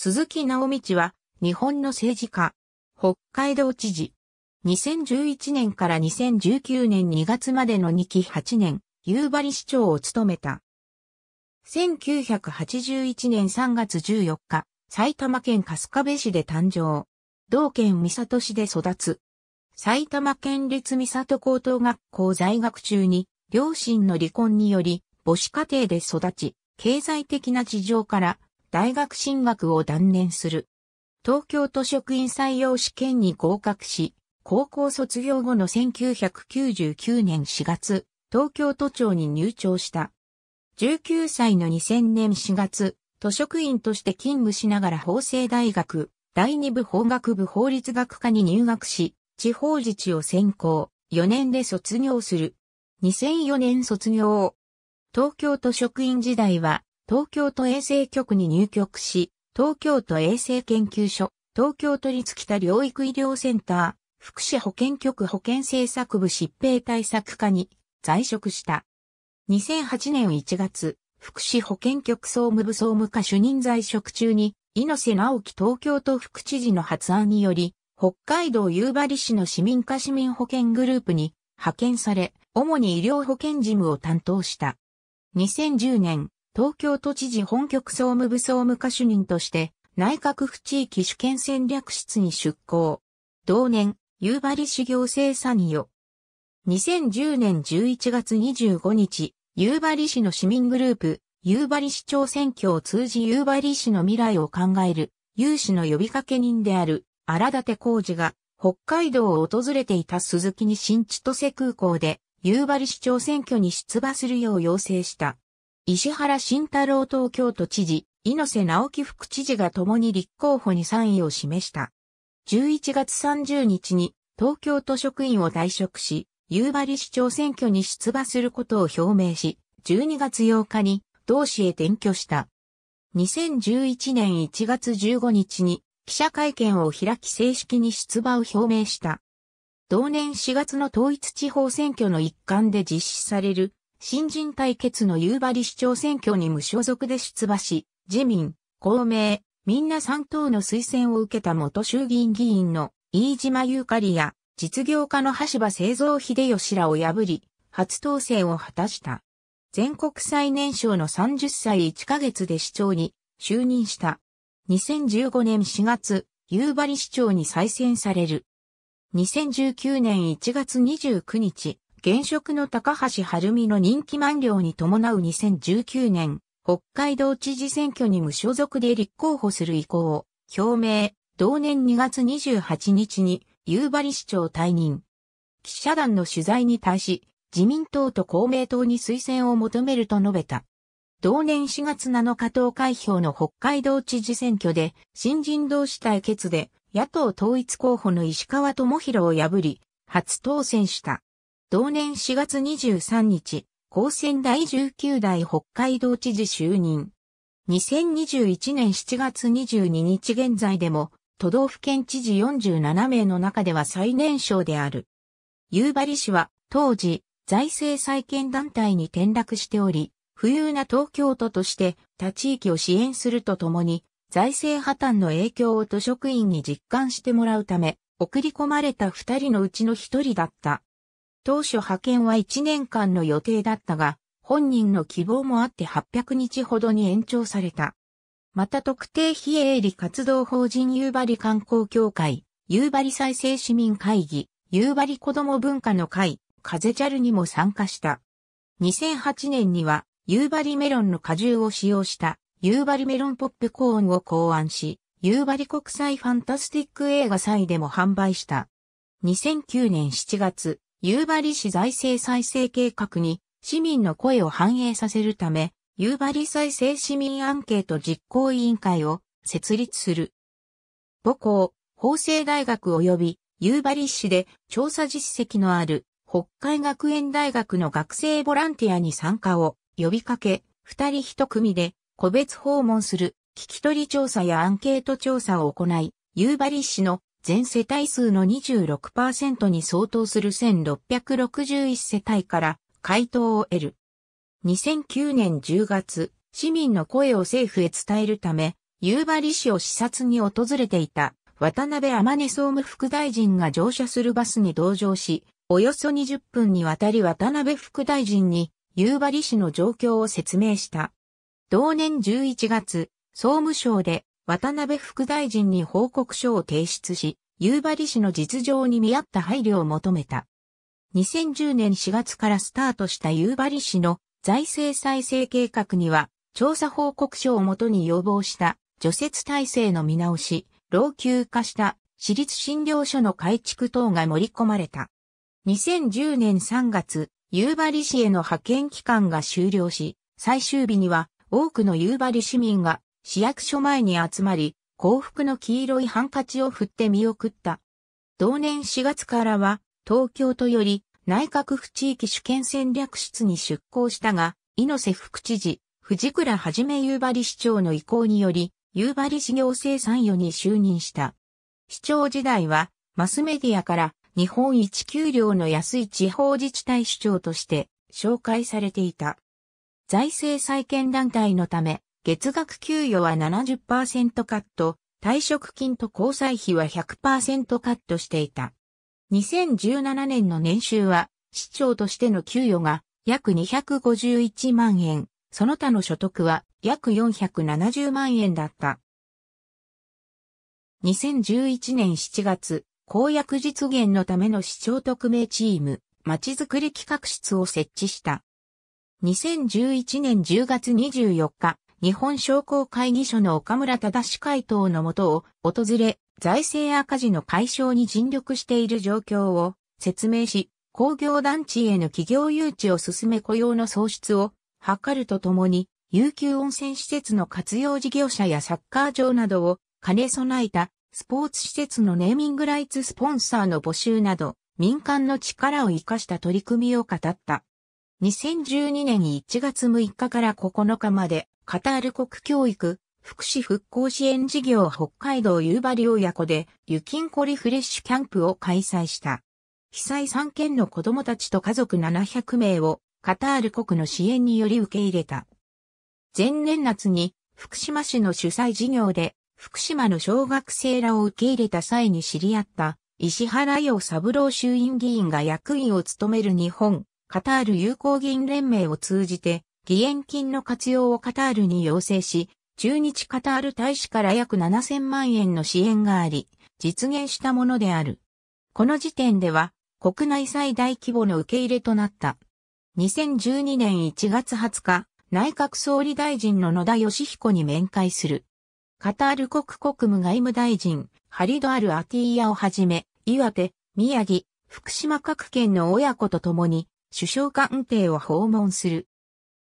鈴木直道は、日本の政治家、北海道知事。2011年から2019年2月までの2期8年、夕張市長を務めた。1981年3月14日、埼玉県春日部市で誕生。同県三里市で育つ。埼玉県立三里高等学校在学中に、両親の離婚により、母子家庭で育ち、経済的な事情から大学進学を断念する。東京都職員採用試験に合格し、高校卒業後の1999年4月、東京都庁に入庁した。19歳の2000年4月、都職員として勤務しながら法政大学、第二部法学部法律学科に入学し、地方自治を専攻、4年で卒業する。2004年卒業。東京都職員時代は、東京都衛生局に入局し、東京都衛生研究所、東京都立北療育医療センター、福祉保健局保健政策部疾病対策課に在職した。2008年1月、福祉保健局総務部総務課主任在職中に、猪瀬直樹東京都副知事の発案により、北海道夕張市の市民化市民保険グループに派遣され、主に医療保険事務を担当した。2010年、東京都知事本局総務部総務課主任として、内閣府地域主権戦略室に出向。同年、夕張市行政参与。2010年11月25日、夕張市の市民グループ、夕張市長選挙を通じ夕張市の未来を考える、有志の呼びかけ人である、荒立浩二が、北海道を訪れていた鈴木に新千歳空港で、夕張市長選挙に出馬するよう要請した。石原慎太郎東京都知事、猪瀬直樹副知事が共に立候補に参位を示した。11月30日に東京都職員を退職し、夕張市長選挙に出馬することを表明し、12月8日に同市へ転居した。2011年1月15日に記者会見を開き正式に出馬を表明した。同年4月の統一地方選挙の一環で実施される新人対決の夕張市長選挙に無所属で出馬し、自民、公明、みんな3党の推薦を受けた元衆議院議員の飯島ゆかりや実業家の橋場製造秀吉らを破り、初当選を果たした。全国最年少の30歳1ヶ月で市長に就任した。2015年4月、夕張市長に再選される。2019年1月29日、現職の高橋晴美の人気満了に伴う2019年、北海道知事選挙に無所属で立候補する意向を表明、同年2月28日に夕張市長退任。記者団の取材に対し、自民党と公明党に推薦を求めると述べた。同年4月7日投開票の北海道知事選挙で、新人同士対決で、野党統一候補の石川智弘を破り、初当選した。同年4月23日、高専第19代北海道知事就任。2021年7月22日現在でも、都道府県知事47名の中では最年少である。夕張市は、当時、財政再建団体に転落しており、富裕な東京都として他地域を支援するとともに、財政破綻の影響を都職員に実感してもらうため、送り込まれた二人のうちの一人だった。当初派遣は1年間の予定だったが、本人の希望もあって800日ほどに延長された。また特定非営利活動法人夕張観光協会、夕張再生市民会議、夕張子ども文化の会、風チャルにも参加した。2008年には、夕張メロンの果汁を使用した夕張メロンポップコーンを考案し、夕張国際ファンタスティック映画祭でも販売した。2009年7月、夕張市財政再生計画に市民の声を反映させるため、夕張再生市民アンケート実行委員会を設立する。母校、法政大学及び夕張市で調査実績のある北海学園大学の学生ボランティアに参加を呼びかけ、二人一組で個別訪問する聞き取り調査やアンケート調査を行い、夕張市の全世帯数の26%に相当する1661世帯から回答を得る。2009年10月、市民の声を政府へ伝えるため、夕張市を視察に訪れていた渡辺天音総務副大臣が乗車するバスに同乗し、およそ20分にわたり渡辺副大臣に夕張市の状況を説明した。同年11月、総務省で渡辺副大臣に報告書を提出し、夕張市の実情に見合った配慮を求めた。2010年4月からスタートした夕張市の財政再生計画には、調査報告書をもとに要望した除雪体制の見直し、老朽化した私立診療所の改築等が盛り込まれた。2010年3月、夕張市への派遣期間が終了し、最終日には多くの夕張市民が市役所前に集まり、幸福の黄色いハンカチを振って見送った。同年4月からは、東京都より内閣府地域主権戦略室に出向したが、猪瀬副知事、藤倉はじめ夕張市長の意向により、夕張市行政参与に就任した。市長時代は、マスメディアから日本一給料の安い地方自治体市長として紹介されていた。財政再建団体のため、月額給与は70%カット、退職金と交際費は100%カットしていた。2017年の年収は、市長としての給与が約251万円、その他の所得は約470万円だった。2011年7月、公約実現のための市長特命チーム、まちづくり企画室を設置した。2011年10月24日、日本商工会議所の岡村正会頭のもとを訪れ、財政赤字の解消に尽力している状況を説明し、工業団地への企業誘致を進め雇用の創出を図るとともに、有給温泉施設の活用事業者やサッカー場などを兼ね備えたスポーツ施設のネーミングライツスポンサーの募集など、民間の力を活かした取り組みを語った。2012年1月6日から9日まで、カタール国教育、福祉復興支援事業北海道夕張親子で、ゆきんこリフレッシュキャンプを開催した。被災3県の子供たちと家族700名を、カタール国の支援により受け入れた。前年夏に、福島市の主催事業で、福島の小学生らを受け入れた際に知り合った、石原洋三郎衆院議員が役員を務める日本、カタール友好議員連盟を通じて、義援金の活用をカタールに要請し、駐日カタール大使から約7000万円の支援があり、実現したものである。この時点では、国内最大規模の受け入れとなった。2012年1月20日、内閣総理大臣の野田義彦に面会する。カタール国国務外務大臣、ハリド・アル・アティーヤをはじめ、岩手、宮城、福島各県の親子と共に、首相官邸を訪問する。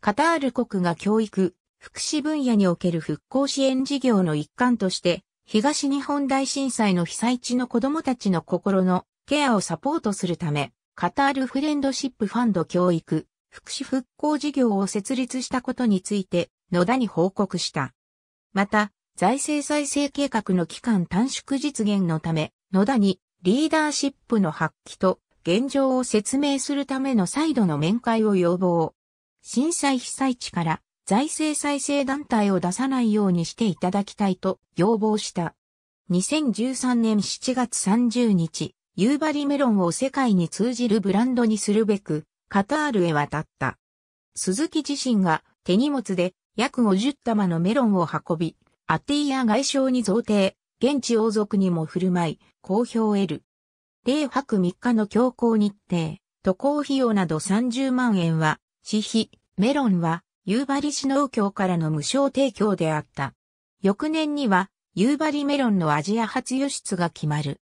カタール国が教育、福祉分野における復興支援事業の一環として、東日本大震災の被災地の子供たちの心のケアをサポートするため、カタールフレンドシップファンド教育、福祉復興事業を設立したことについて、野田に報告した。また、財政再生計画の期間短縮実現のため、野田にリーダーシップの発揮と現状を説明するための再度の面会を要望。震災被災地から財政再生団体を出さないようにしていただきたいと要望した。2013年7月30日、夕張メロンを世界に通じるブランドにするべく、カタールへ渡った。鈴木自身が手荷物で約50玉のメロンを運び、アティア外相に贈呈、現地王族にも振る舞い、好評を得る。0泊3日の強行日程、渡航費用など30万円は私費、メロンは、夕張市農協からの無償提供であった。翌年には、夕張メロンのアジア初輸出が決まる。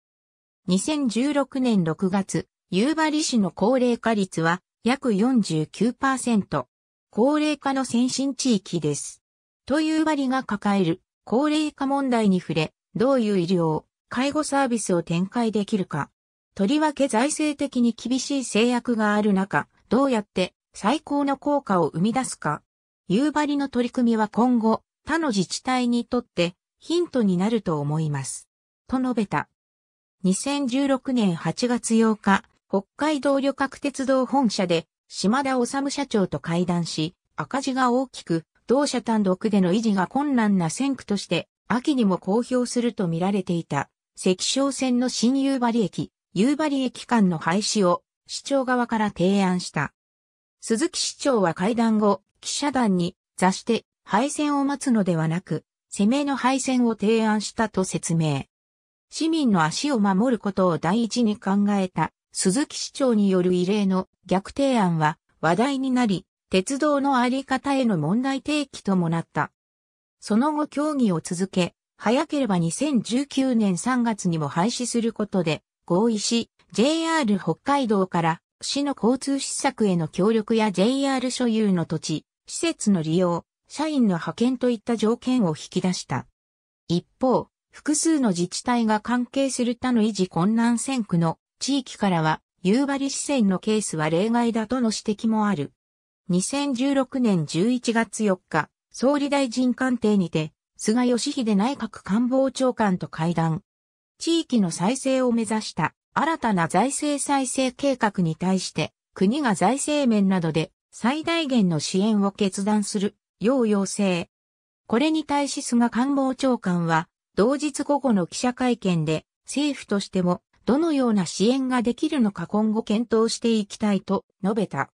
2016年6月、夕張市の高齢化率は約49%。高齢化の先進地域です。と夕張が抱える高齢化問題に触れ、どういう医療、介護サービスを展開できるか。とりわけ財政的に厳しい制約がある中、どうやって最高の効果を生み出すか。夕張の取り組みは今後、他の自治体にとってヒントになると思います。と述べた。2016年8月8日、北海道旅客鉄道本社で島田治社長と会談し、赤字が大きく、同社単独での維持が困難な線区として、秋にも公表すると見られていた、赤小線の新夕張駅、夕張駅間の廃止を、市長側から提案した。鈴木市長は会談後、記者団に座して敗戦を待つのではなく、攻めの敗戦を提案したと説明。市民の足を守ることを第一に考えた鈴木市長による異例の逆提案は話題になり、鉄道のあり方への問題提起ともなった。その後協議を続け、早ければ2019年3月にも廃止することで合意し、JR 北海道から市の交通施策への協力や JR 所有の土地、施設の利用、社員の派遣といった条件を引き出した。一方、複数の自治体が関係する他の維持困難線区の地域からは、夕張支線のケースは例外だとの指摘もある。2016年11月4日、総理大臣官邸にて、菅義偉内閣官房長官と会談。地域の再生を目指した新たな財政再生計画に対して国が財政面などで最大限の支援を決断するよう要請。これに対し菅官房長官は同日午後の記者会見で政府としてもどのような支援ができるのか今後検討していきたいと述べた。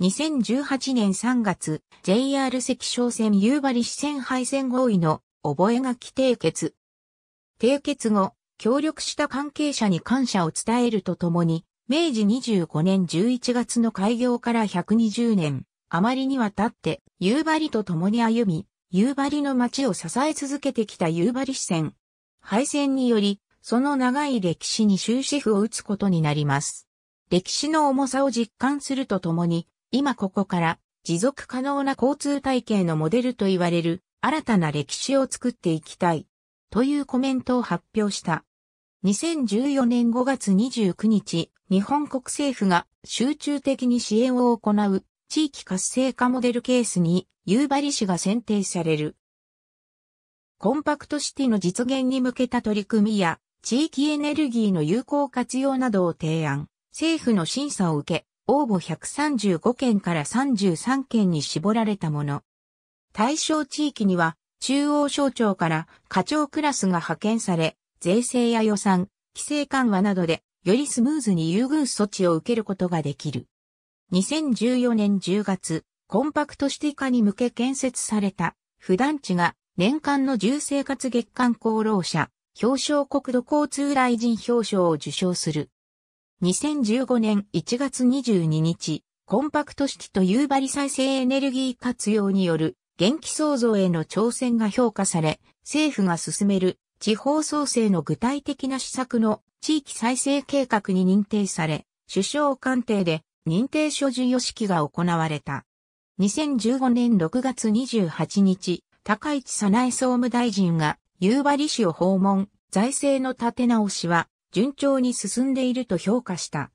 2018年3月、JR 赤昌線夕張支線廃線合意の覚書締結。締結後、協力した関係者に感謝を伝えるとともに、明治25年11月の開業から120年、あまりにわたって、夕張と共に歩み、夕張の街を支え続けてきた夕張支線。廃線により、その長い歴史に終止符を打つことになります。歴史の重さを実感するとともに、今ここから持続可能な交通体系のモデルと言われる新たな歴史を作っていきたい。というコメントを発表した。2014年5月29日、日本国政府が集中的に支援を行う地域活性化モデルケースに夕張市が選定される。コンパクトシティの実現に向けた取り組みや地域エネルギーの有効活用などを提案、政府の審査を受け、応募135件から33件に絞られたもの。対象地域には中央省庁から課長クラスが派遣され、税制や予算、規制緩和などで、よりスムーズに優遇措置を受けることができる。2014年10月、コンパクトシティ化に向け建設された、普段地が年間の重生活月間功労者、表彰国土交通大臣表彰を受賞する。2015年1月22日、コンパクトシティと夕張再生エネルギー活用による元気創造への挑戦が評価され、政府が進める地方創生の具体的な施策の地域再生計画に認定され、首相官邸で認定書授与式が行われた。2015年6月28日、高市早苗総務大臣が夕張市を訪問、財政の立て直しは順調に進んでいると評価した。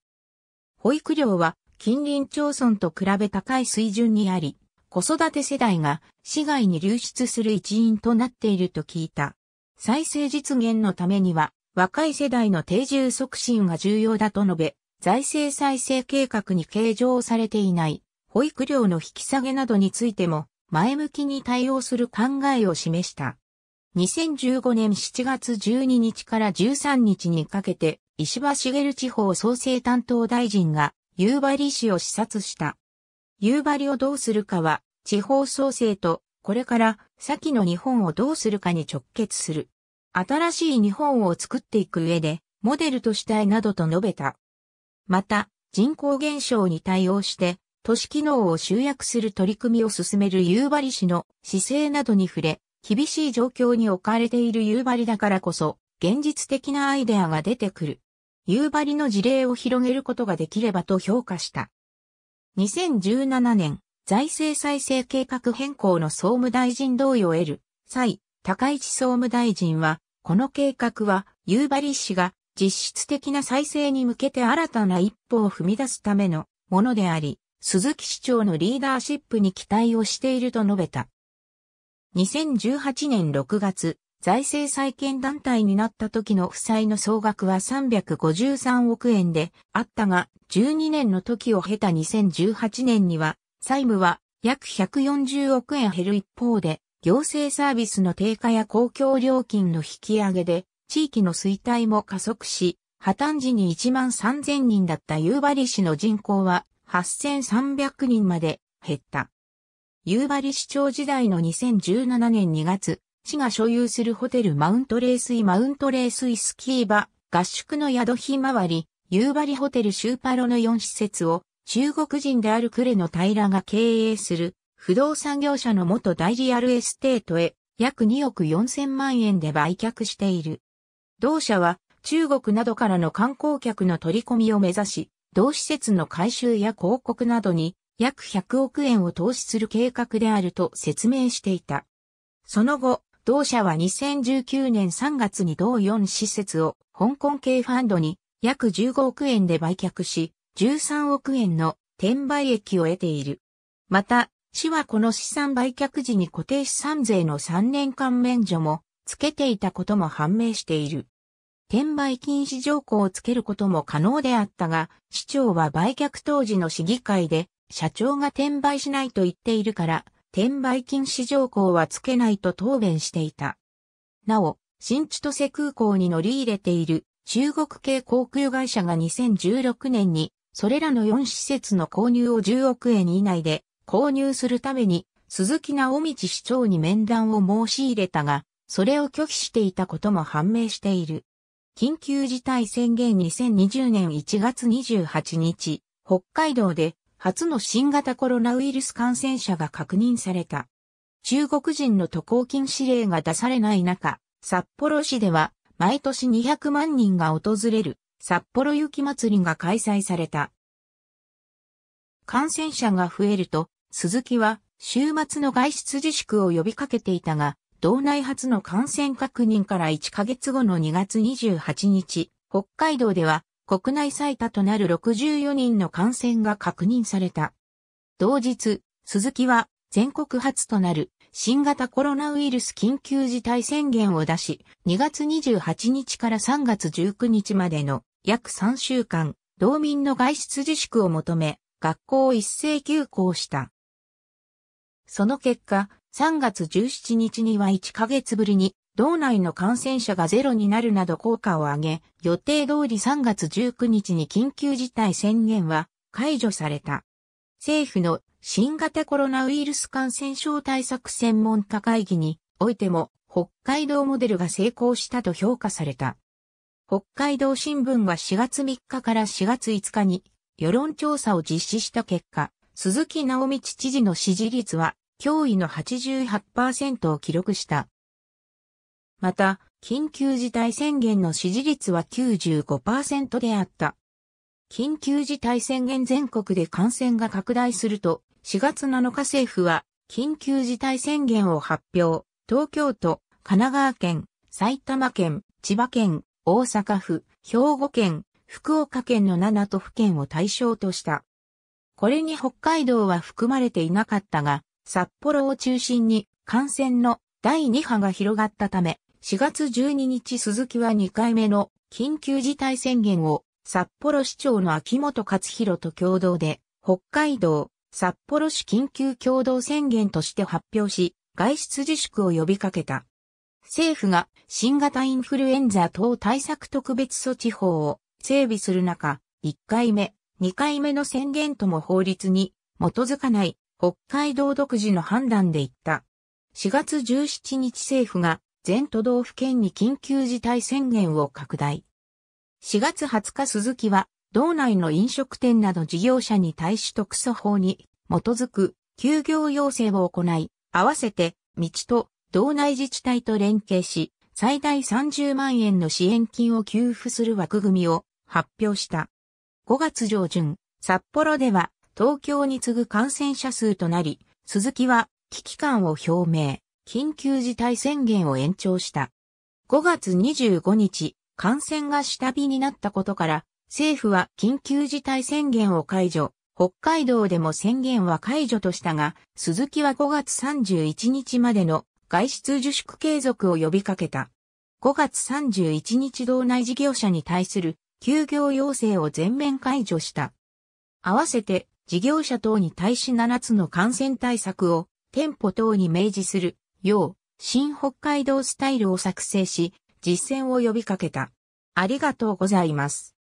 保育料は近隣町村と比べ高い水準にあり、子育て世代が市外に流出する一因となっていると聞いた。再生実現のためには若い世代の定住促進が重要だと述べ、財政再生計画に計上されていない保育料の引き下げなどについても前向きに対応する考えを示した。2015年7月12日から13日にかけて石破茂地方創生担当大臣が夕張市を視察した。夕張をどうするかは、地方創生と、これから先の日本をどうするかに直結する。新しい日本を作っていく上で、モデルとしたいなどと述べた。また、人口減少に対応して、都市機能を集約する取り組みを進める夕張市の姿勢などに触れ、厳しい状況に置かれている夕張だからこそ、現実的なアイデアが出てくる。夕張の事例を広げることができればと評価した。2017年、財政再生計画変更の総務大臣同意を得る際、高市総務大臣は、この計画は、夕張市が実質的な再生に向けて新たな一歩を踏み出すためのものであり、鈴木市長のリーダーシップに期待をしていると述べた。2018年6月、財政再建団体になった時の負債の総額は353億円であったが、12年の時を経た2018年には、債務は約140億円減る一方で、行政サービスの低下や公共料金の引き上げで、地域の衰退も加速し、破綻時に1万3000人だった夕張市の人口は8300人まで減った。夕張市長時代の2017年2月、市が所有するホテルマウントレースイマウントレースイスキー場、合宿の宿ひまわり、夕張ホテルシューパロの4施設を中国人であるクレの平が経営する不動産業者の元大リアルエステートへ約2億4000万円で売却している。同社は中国などからの観光客の取り込みを目指し、同施設の改修や広告などに約100億円を投資する計画であると説明していた。その後、同社は2019年3月に同4施設を香港系ファンドに約15億円で売却し、13億円の転売益を得ている。また、市はこの資産売却時に固定資産税の3年間免除もつけていたことも判明している。転売禁止条項をつけることも可能であったが、市長は売却当時の市議会で社長が転売しないと言っているから、転売禁止条項はつけないと答弁していた。なお、新千歳空港に乗り入れている中国系航空会社が2016年にそれらの4施設の購入を10億円以内で購入するために鈴木直道市長に面談を申し入れたが、それを拒否していたことも判明している。緊急事態宣言2020年1月28日、北海道で初の新型コロナウイルス感染者が確認された。中国人の渡航禁止令が出されない中、札幌市では毎年200万人が訪れる札幌雪まつりが開催された。感染者が増えると、鈴木は週末の外出自粛を呼びかけていたが、道内初の感染確認から1ヶ月後の2月28日、北海道では国内最多となる64人の感染が確認された。同日、鈴木は全国初となる新型コロナウイルス緊急事態宣言を出し、2月28日から3月19日までの約3週間、道民の外出自粛を求め、学校を一斉休校した。その結果、3月17日には1ヶ月ぶりに道内の感染者がゼロになるなど効果を上げ、予定通り3月19日に緊急事態宣言は解除された。政府の新型コロナウイルス感染症対策専門家会議においても北海道モデルが成功したと評価された。北海道新聞は4月3日から4月5日に世論調査を実施した結果、鈴木直道知事の支持率は驚異の88%を記録した。また、緊急事態宣言の支持率は95%であった。緊急事態宣言全国で感染が拡大すると、4月7日政府は緊急事態宣言を発表。東京都、神奈川県、埼玉県、千葉県、大阪府、兵庫県、福岡県の7都府県を対象とした。これに北海道は含まれていなかったが、札幌を中心に感染の第2波が広がったため、4月12日鈴木は2回目の緊急事態宣言を札幌市長の秋元克弘と共同で北海道札幌市緊急共同宣言として発表し外出自粛を呼びかけた。政府が新型インフルエンザ等対策特別措置法を整備する中、1回目、2回目の宣言とも法律に基づかない北海道独自の判断で言った。4月17日政府が全都道府県に緊急事態宣言を拡大。4月20日鈴木は、道内の飲食店など事業者に対し特措法に基づく休業要請を行い、合わせて、道と道内自治体と連携し、最大30万円の支援金を給付する枠組みを発表した。5月上旬、札幌では東京に次ぐ感染者数となり、鈴木は危機感を表明。緊急事態宣言を延長した。5月25日、感染が下火になったことから、政府は緊急事態宣言を解除、北海道でも宣言は解除としたが、鈴木は5月31日までの外出自粛継続を呼びかけた。5月31日道内事業者に対する休業要請を全面解除した。合わせて事業者等に対し7つの感染対策を店舗等に明示するよう、新北海道スタイルを作成し、実践を呼びかけた。ありがとうございます。